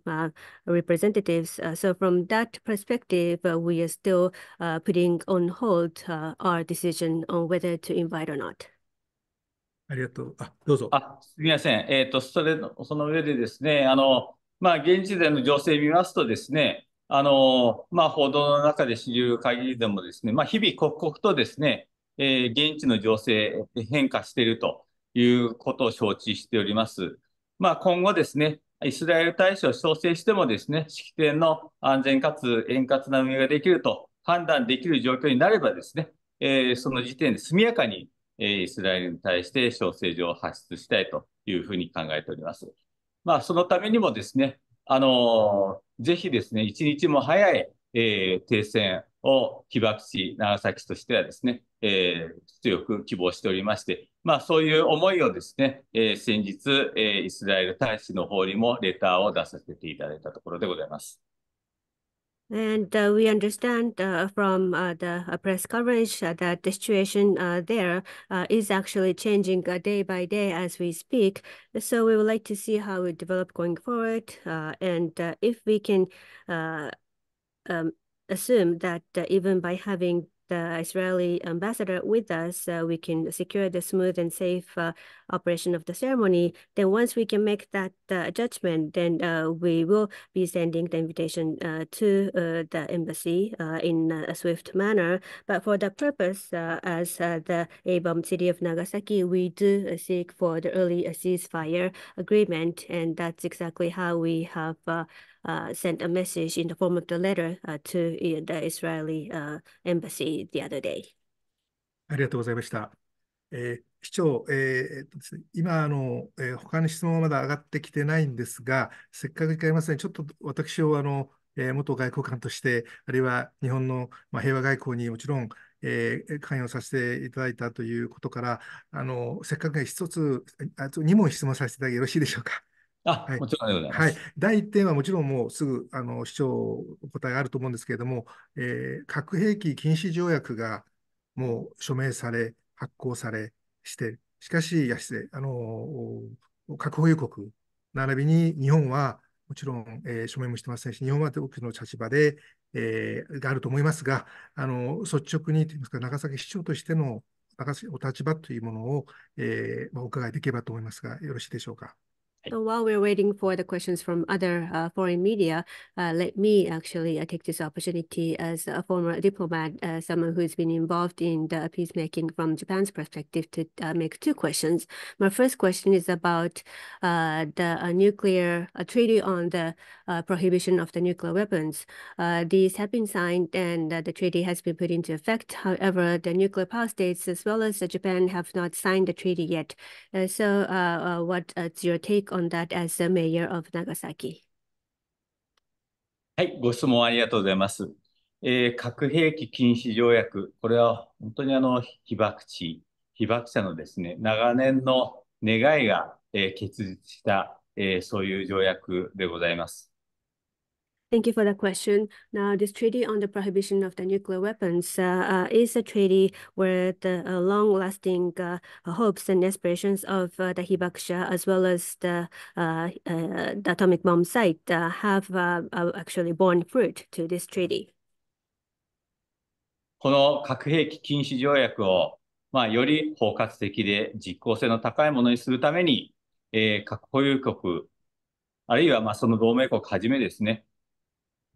representatives. So from that perspective, we are still putting on hold our decision on whether to invite or not. ありがとう。あ、どうぞ。あ、すみません。えっ、ー、と、それの、その上でですね、あの、まあ、現時点の情勢見ますとですね、あの、まあ、報道の中で知る限りでもですね、まあ、日々刻々とですね、えー、現地の情勢変化しているということを承知しております。まあ、今後ですね、イスラエル大使を調整してもですね、式典の安全かつ円滑な運営ができると判断できる状況になればですね、えー、その時点で速やかに、えー、イスラエルに対して調整状を発出したいというふうに考えております。まあ、そのためにもですね、あのぜひですね、一日も早い、えー、停戦を被爆地、長崎市としてはですね、えー、強く希望しておりまして、まあ、そういう思いをですね、えー、先日、えイスラエル大使の方にもレターを出させていただいたところでございます。And uh, We understand uh, from uh, the press coverage that the situation there is actually changing day by day as we speak. So We would like to see how it develop going forward. and If we can um, assume that even by having the Israeli ambassador with us, uh, we can secure the smooth and safe uh, operation of the ceremony. Then once we can make that uh, judgment, then we will be sending the invitation to the embassy in a swift manner. But for that purpose, as the ABOM city of Nagasaki, we do seek for the early ceasefire agreement, and that's exactly how we have sent a message in the form of the letter to the Israeli embassy the other day. ありがとうございました。えー、市長、えーですね、今あの、えー、他の質問はまだ上がってきてないんですが、せっかく伺いまね、ちょっと私をあの、えー、元外交官として、あるいは日本の、まあ、平和外交にもちろん、えー、関与させていただいたということから、あのせっかく一つ、あ2問質問させていただいてよろしいでしょうか。あ、はい、もちろんでございます。はい。第1点はもちろんもうすぐ、あの、市長お答えあると思うんですけれども、えー、核兵器禁止条約がもう署名され、発行されして、しかし、やして、あの、核保有国、並びに日本は、もちろん、えー、署名もしてませんし、日本は多くの立場で、えー、があると思いますが、あの率直にといいますか、長崎市長としてのお立場というものを、えーお伺いできればと思いますが、よろしいでしょうか。So While we're waiting for the questions from other uh, foreign media, uh, let me actually uh, take this opportunity as a former diplomat, someone who's been involved in the peacemaking from Japan's perspective, to make two questions. My first question is about the nuclear treaty on the prohibition of the nuclear weapons. These have been signed, and the treaty has been put into effect. However, the nuclear power states, as well as Japan, have not signed the treaty yet. So, what's your take on that as the mayor of Nagasaki? はい、ご質問ありがとうございます。えー、核兵器禁止条約、これは本当にあの被爆地、被爆者のですね、長年の願いが、えー、結実した、えー、そういう条約でございます。Thank you for that question. Now, this treaty on the prohibition of the nuclear weapons uh, uh is a treaty where the uh, long-lasting uh, hopes and aspirations of uh, the Hibakusha as well as the, uh, the atomic bomb site have actually borne fruit to this treaty. この核兵器禁止条約を、まあ、より包括的で実効性の高いものにするために、えー、核保有国、あるいはまあその同盟国はじめですね、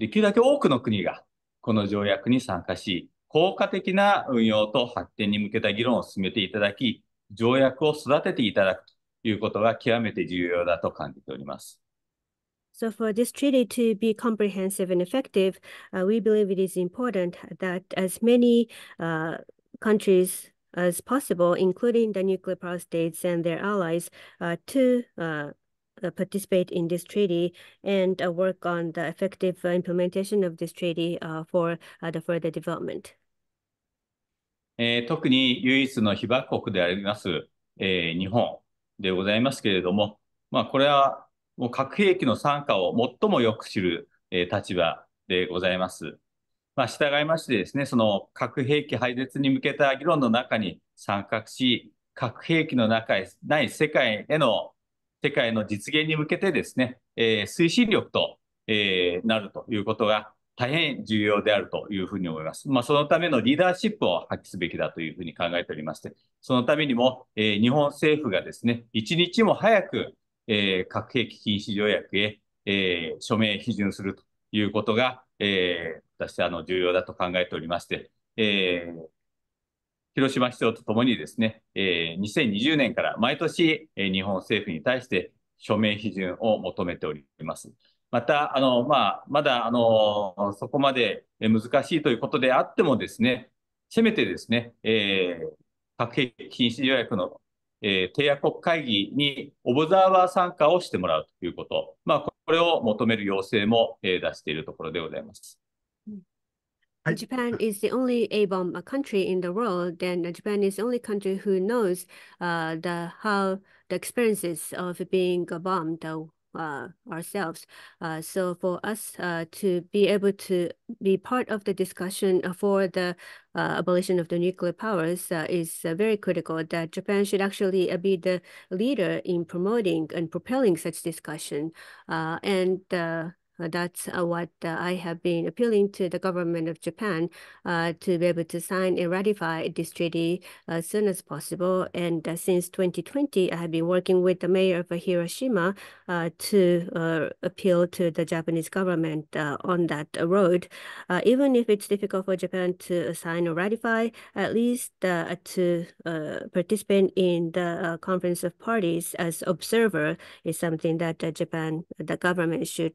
できるだけ多くの国がこの条約に参加し、効果的な運用と発展に向けた議論を進めていただき、条約を育てていただくということが極めて重要だと感じております。So, for this treaty to be comprehensive and effective, uh, we believe it is important that as many uh, countries as possible, including the nuclear power states and their allies, uh, to uh, participate in this treaty and work on the effective implementation of this treaty for the further development. えー、特に唯一の被爆国であります、えー、日本でございますけれども、まあ、これはもう核兵器の惨禍を最もよく知る、えー、立場でございます。まあ、従いましてですね、その核兵器廃絶に向けた議論の中に参画し、核兵器の中ない世界への世界の実現に向けてですね、え推進力と、えなるということが大変重要であるというふうに思います。まあ、そのためのリーダーシップを発揮すべきだというふうに考えておりまして、そのためにも、え日本政府がですね、一日も早く、え核兵器禁止条約へ、え署名、批准するということが、え私はあの重要だと考えておりまして、えー広島市長とともにですね、えー、2020年から毎年、えー、日本政府に対して署名批准を求めております。また、あの、まあ、まだ、あの、そこまで難しいということであってもですね、せめてですね、えー、核兵器禁止条約の、えー、締約国会議にオブザーバー参加をしてもらうということ、まあ、これを求める要請も、えー、出しているところでございます。Japan is the only A bomb country in the world, and Japan is the only country who knows uh, the how the experiences of being bombed uh, ourselves. Uh, so for us uh, to be able to be part of the discussion for the uh, abolition of the nuclear powers uh, is uh, very critical that Japan should actually be the leader in promoting and propelling such discussion. and uh, that's uh, what uh, I have been appealing to the government of Japan to be able to sign and ratify this treaty as soon as possible. And Since 2020, I have been working with the mayor of Hiroshima to appeal to the Japanese government on that road. Even if it's difficult for Japan to sign or ratify, at least to participate in the Conference of Parties as observer is something that Japan, the government should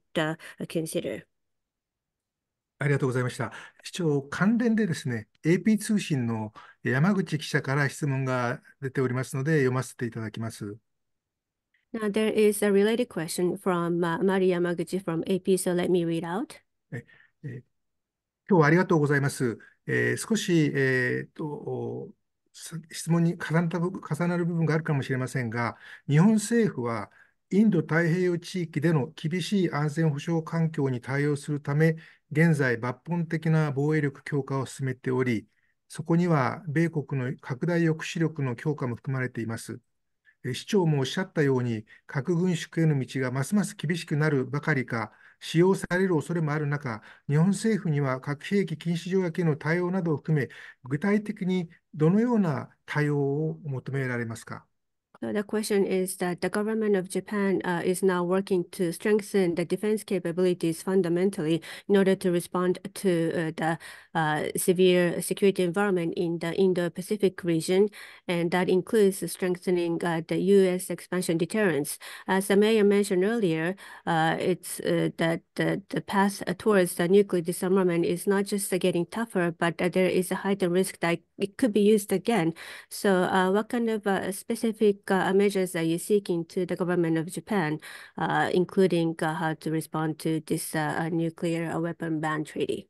consider. ありがとうございました。市長、関連でですね、AP 通信の山口記者から質問が出ておりますので、読ませていただきます。Now, there is a related question from、uh, Mari Yamaguchi from AP, so let me read out. ええ今日はありがとうございます。えー、少し、えーと、質問に重なる部分があるかもしれませんが、日本政府は、インド太平洋地域での厳しい安全保障環境に対応するため、現在抜本的な防衛力強化を進めており、そこには米国の拡大抑止力の強化も含まれています。市長もおっしゃったように、核軍縮への道がますます厳しくなるばかりか、使用される恐れもある中、日本政府には核兵器禁止条約への対応などを含め、具体的にどのような対応を求められますか。The question is that the government of Japan uh, is now working to strengthen the defense capabilities fundamentally in order to respond to uh, the uh, severe security environment in the Indo-Pacific region, and that includes strengthening the U.S. expansion deterrence. As the Mayor mentioned earlier, it's that the path towards the nuclear disarmament is not just getting tougher, but there is a heightened risk that it could be used again. So, what kind of specific measures are you seeking to the government of Japan, including how to respond to this nuclear weapon ban treaty?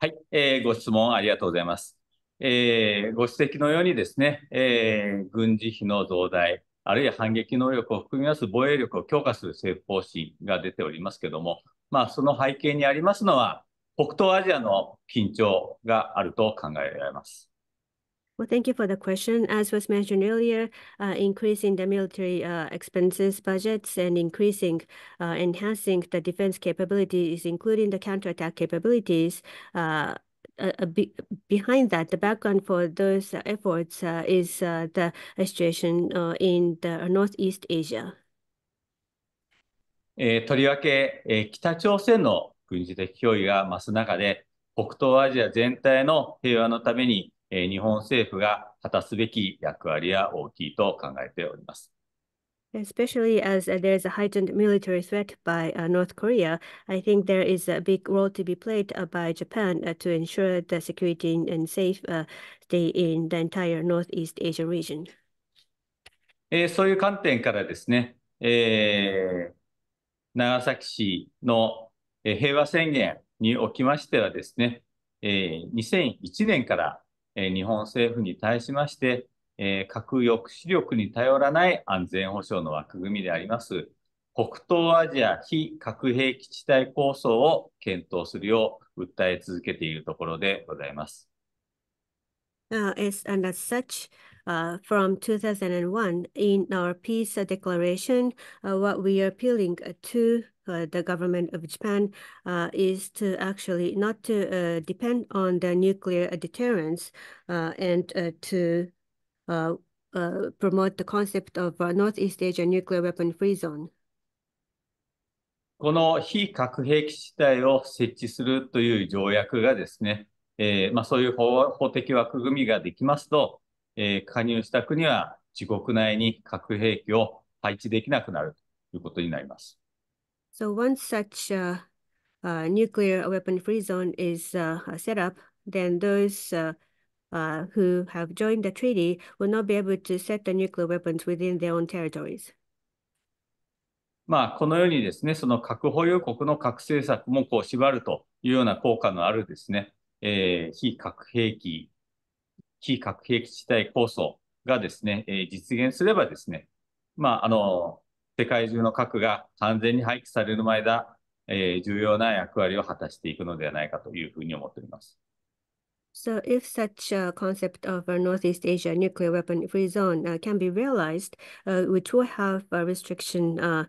はい、えー、ご質問ありがとうございます。えー、ご指摘のようにですね、えー、軍事費の増大、あるいは反撃能力を含みます防衛力を強化する政府方針が出ておりますけども、まあ、その背景にありますのは、北東アジアの緊張があると考えられます。Well, thank you for the question. As was mentioned earlier, uh, increasing the military uh, expenses budgets and increasing, uh, enhancing the defense capabilities, including the counterattack capabilities. Behind that, the background for those efforts is the situation in Northeast Asia. とりわけ、北朝鮮の軍事的脅威が増す中で、北東アジア全体の平和のためにえ日本政府が果たすべき役割は大きいと考えております。Especially as uh, there is a heightened military threat by uh, North Korea, I think there is a big role to be played uh, by Japan to ensure the security and safe stay in the entire Northeast Asia region. えー、そういう観点からですね、えー、長崎市の平和宣言におきましてはですね、えー、2001年からえ日本政府に対しまして、え核抑止力に頼らない安全保障の枠組みであります、北東アジア非核兵器地帯構想を検討するよう訴え続けているところでございます。Uh, as, and as such, Uh, from 2001 in our peace declaration, uh, what we are appealing uh, to the government of Japan is to actually not to depend on the nuclear deterrence and to promote the concept of Northeast Asia nuclear weapon-free zone. この非核兵器地帯を設置するという条約がですね、えーまあ、そういう法,法的枠組みができますと、えー、加入した国は自国内に核兵器を配置できなくなるということになります。So once such a, a nuclear weapon free zone is uh, set up, then those uh, uh, who have joined the treaty will not be able to set the nuclear weapons within their own territories. まあ、このようにですね、その核保有国の核政策もこう縛るというような効果のあるですね、えー、非核兵器非核兵器地帯構想がですね、え実現すればですね、まあ、あの、世界中の核が完全に廃棄される前だ、え重要な役割を果たしていくのではないかというふうに思っております。So, if such a concept of a Northeast Asia nuclear weapon free zone uh, can be realized, uh, which will have a restriction uh,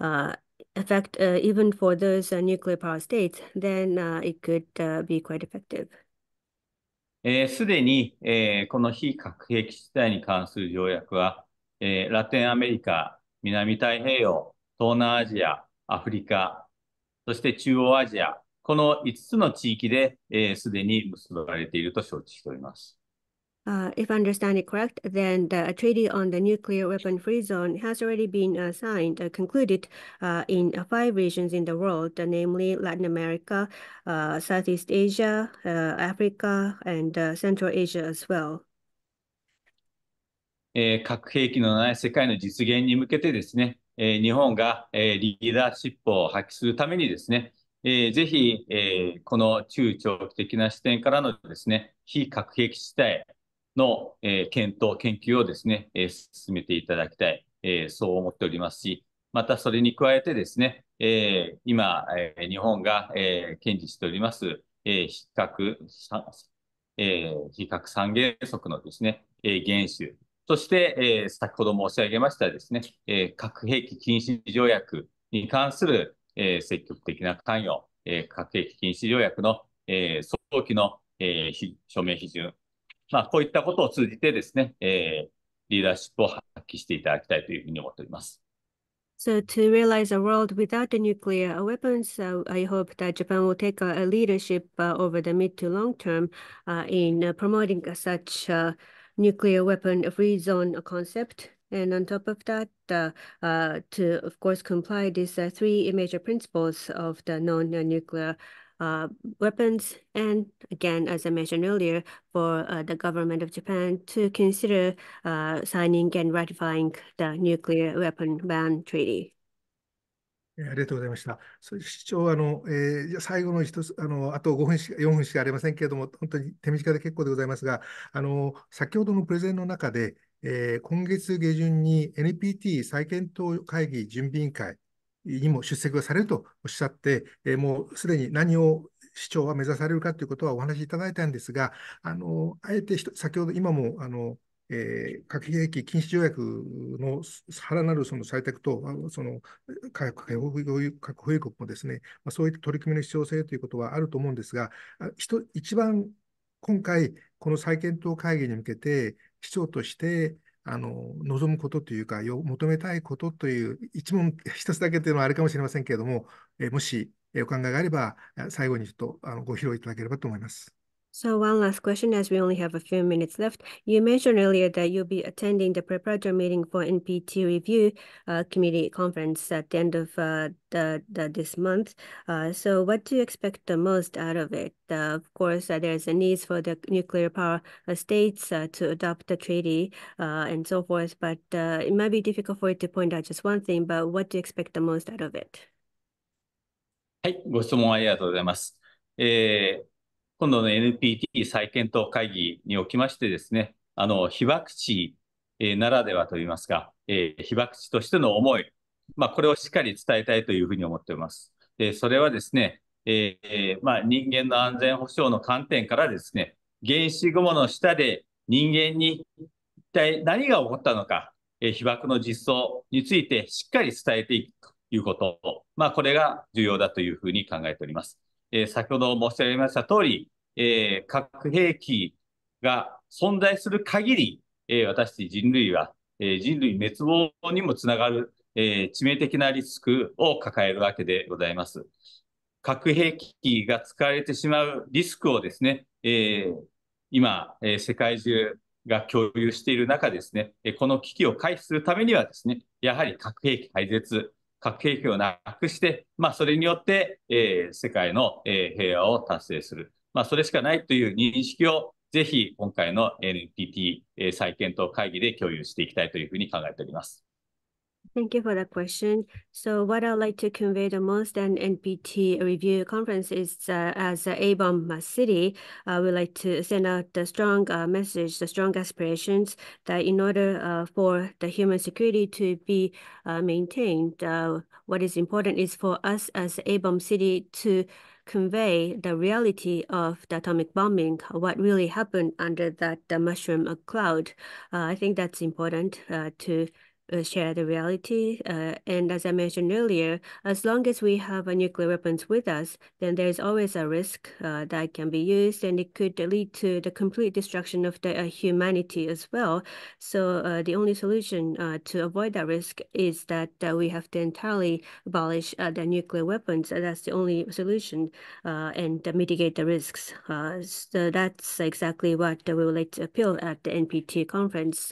uh, effect uh, even for those uh, nuclear power states, then uh, it could uh, be quite effective. す、で、に、えー、この非核兵器地帯に関する条約は、えー、ラテンアメリカ、南太平洋、東南アジア、アフリカ、そして中央アジア、この5つの地域ですで、えー、に結ばれていると承知しております。If I understand it correct, then the treaty on the nuclear weapon-free zone has already been signed, concluded in five regions in the world, namely Latin America, Southeast Asia, Africa, and Central Asia as well. え核兵器のない世界の実現に向けてですね、え日本がえリーダーシップを発揮するためにですね、えぜひえこの中長期的な視点からのですね、非核兵器地帯の、え検討、研究をですね、え進めていただきたい、えそう思っておりますし、またそれに加えてですね、えー、今、えー、日本が、えー、堅持しております、えー、比較、えー、比較三原則のですね、えー、原種、そして、えー、先ほど申し上げましたですね、えー、核兵器禁止条約に関する、えー、積極的な関与、えー、核兵器禁止条約の、えー、早期の、えー、署名批准、まあ、こういったことを通じてですね、えー、リーダーシップを発揮していただきたいというふうに思っております。So, to realize a world without nuclear weapons, uh, I hope that Japan will take a, a leadership uh, over the mid to long term uh, in uh, promoting such uh, nuclear weapon free zone concept. And on top of that, uh, to of course comply these three major principles of the non-nuclear weapons, and again, as I mentioned earlier, for the government of Japan to consider signing and ratifying the nuclear weapon ban treaty. ありがとうございました。それ市長、あの、えー、最後の一つ、あの、あと5分しか、4分しかありませんけれども、本当に手短で結構でございますが、あの、先ほどのプレゼンの中で、えー、今月下旬に NPT 再検討会議準備委員会にも出席をされるとおっしゃって、えもうすでに何を市長は目指されるかということはお話しいただいたんですが、あのあえて先ほど今もあの、えー、核兵器禁止条約のさらなるその採択と、その核保有国もですね、まあ、そういった取り組みの必要性ということはあると思うんですが、一番今回、この再検討会議に向けて、市長として、あの望むことというか求めたいことという一問一つだけというのはあれかもしれませんけれども、えもしお考えがあれば最後にちょっとあのご披露いただければと思います。So one last question, as we only have a few minutes left. You mentioned earlier that you'll be attending the preparatory meeting for NPT review uh, committee conference at the end of uh, the, the this month. Uh, so what do you expect the most out of it? of course, there's a need for the nuclear power states to adopt the treaty and so forth, but it might be difficult for you to point out just one thing, but what do you expect the most out of it? はい、ご質問ありがとうございます。えー今度の NPT 再検討会議におきましてですね、あの、被爆地、えならではといいますか、えー、被爆地としての思い、まあ、これをしっかり伝えたいというふうに思っています。えそれはですね、えー、まあ、人間の安全保障の観点からですね、原子雲の下で人間に一体何が起こったのか、え被爆の実相についてしっかり伝えていくということ、まあ、これが重要だというふうに考えております。えー、先ほど申し上げました通り、えー、核兵器が存在する限り、えー、私たち人類は、え人類滅亡にもつながる、え致命的なリスクを抱えるわけでございます。核兵器が使われてしまうリスクをですね、え今、え世界中が共有している中ですね、この危機を回避するためにはですね、やはり核兵器廃絶、核兵器をなくして、まあ、それによって、えー、世界の、えー、平和を達成する、まあ、それしかないという認識をぜひ今回の NPT 再検討会議で共有していきたいというふうに考えております。Thank you for that question. So what I'd like to convey the most at NPT Review Conference is uh, as uh, ABOM City, uh, we like to send out the strong uh, message, the strong aspirations that in order uh, for the human security to be uh, maintained, uh, what is important is for us as ABOM City to convey the reality of the atomic bombing, what really happened under that mushroom cloud. I think that's important to uh, share the reality. Uh, and as I mentioned earlier, as long as we have nuclear weapons with us, then there is always a risk uh, that can be used, and it could lead to the complete destruction of the humanity as well. So the only solution to avoid that risk is that we have to entirely abolish the nuclear weapons. That's the only solution and mitigate the risks. So that's exactly what we would like to appeal at the NPT conference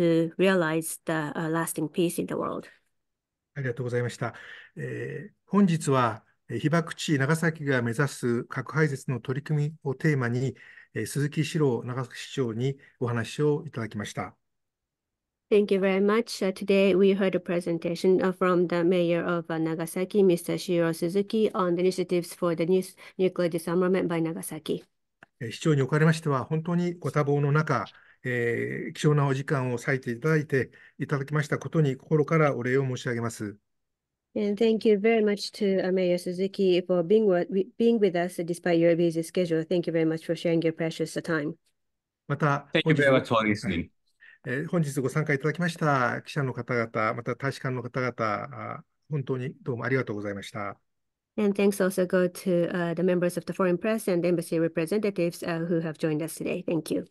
to realize that. uh, a lasting peace in the world. ありがとうございました。えー、本日は被爆地長崎が目指す核廃絶の取り組みをテーマに、えー、鈴木史郎長崎市長にお話をいただきました。Thank you very much. Uh, today we heard a presentation uh, from the mayor of uh, Nagasaki, Mr. Shiro Suzuki, on the initiatives for the new nuclear disarmament by Nagasaki. 市長におかれましては、本当にご多忙の中、えー、貴重なお時間を割いていただいていただきましたことに心からお礼を申し上げます。And thank you very much to Mayor Suzuki for being, being with us despite your busy schedule. Thank you very much for sharing your precious time. また、本日え本日ご参加いただきました記者の方々、また大使館の方々、あ、本当にどうもありがとうございました。And thanks also go to、uh, the members of the foreign press and embassy representatives、uh, who have joined us today. Thank you.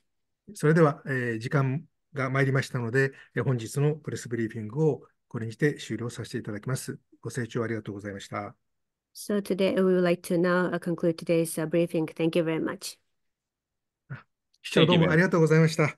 それでは、えー、時間が参りましたので、えー、本日のプレスブリーフィングをこれにて終了させていただきます。ご清聴ありがとうございました。So today we would like to now conclude today's briefing. Thank you very much. 視聴どうもありがとうございました。